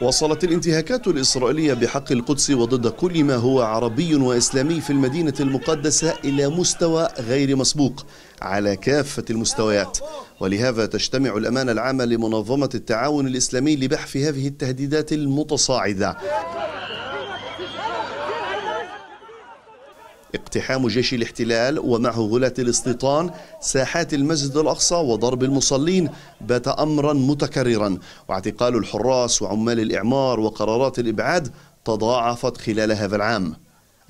وصلت الانتهاكات الإسرائيلية بحق القدس وضد كل ما هو عربي وإسلامي في المدينة المقدسة إلى مستوى غير مسبوق على كافة المستويات ولهذا تجتمع الأمانة العامة لمنظمة التعاون الإسلامي لبحث هذه التهديدات المتصاعدة اقتحام جيش الاحتلال ومعه غلاة الاستيطان ساحات المسجد الأقصى وضرب المصلين بات أمرا متكررا واعتقال الحراس وعمال الإعمار وقرارات الإبعاد تضاعفت خلال هذا العام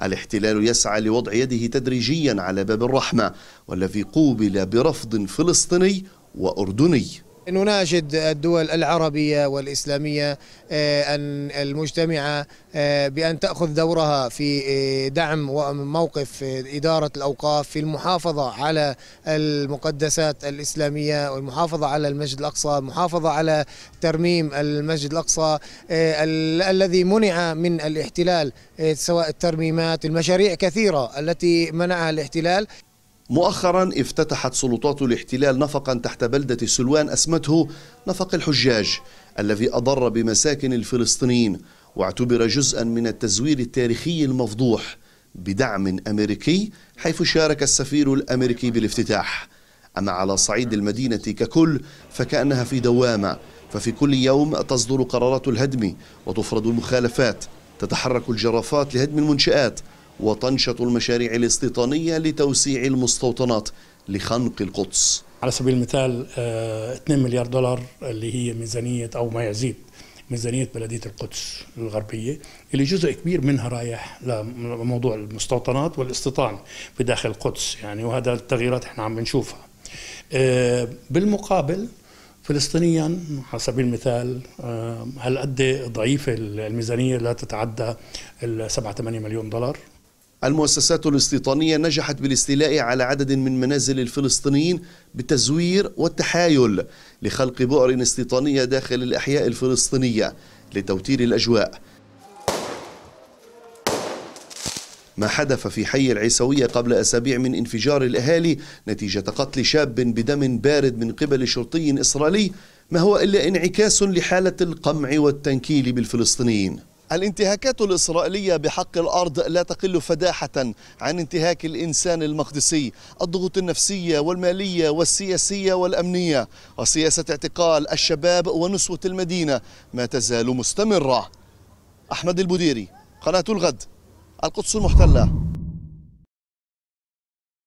الاحتلال يسعى لوضع يده تدريجيا على باب الرحمة والذي قوبل برفض فلسطيني وأردني نناشد الدول العربية والإسلامية آه، أن المجتمعة آه، بأن تأخذ دورها في آه، دعم موقف إدارة الأوقاف في المحافظة على المقدسات الإسلامية والمحافظة على المسجد الأقصى المحافظة على ترميم المسجد الأقصى الذي منع من الاحتلال سواء الترميمات المشاريع كثيرة التي منعها الاحتلال مؤخرا افتتحت سلطات الاحتلال نفقا تحت بلدة سلوان أسمته نفق الحجاج الذي أضر بمساكن الفلسطينيين واعتبر جزءا من التزوير التاريخي المفضوح بدعم أمريكي حيث شارك السفير الأمريكي بالافتتاح أما على صعيد المدينة ككل فكأنها في دوامة ففي كل يوم تصدر قرارات الهدم وتفرض المخالفات تتحرك الجرافات لهدم المنشآت وتنشط المشاريع الاستيطانية لتوسيع المستوطنات لخنق القدس على سبيل المثال 2 آه، مليار دولار اللي هي ميزانية أو ما يزيد ميزانية بلدية القدس الغربية اللي جزء كبير منها رايح لموضوع المستوطنات والاستيطان في داخل القدس يعني وهذا التغييرات احنا عم نشوفها آه، بالمقابل فلسطينيا على سبيل المثال هل آه، قد ضعيفة الميزانية لا تتعدى 7 8 مليون دولار المؤسسات الاستيطانية نجحت بالاستيلاء على عدد من منازل الفلسطينيين بالتزوير والتحايل لخلق بؤر استيطانية داخل الأحياء الفلسطينية لتوتير الأجواء ما حدث في حي العيسوية قبل أسابيع من انفجار الأهالي نتيجة قتل شاب بدم بارد من قبل شرطي إسرائيلي ما هو إلا انعكاس لحالة القمع والتنكيل بالفلسطينيين الانتهاكات الإسرائيلية بحق الأرض لا تقل فداحة عن انتهاك الإنسان المقدسي الضغوط النفسية والمالية والسياسية والأمنية وسياسة اعتقال الشباب ونسوة المدينة ما تزال مستمرة أحمد البديري قناة الغد القدس المحتلة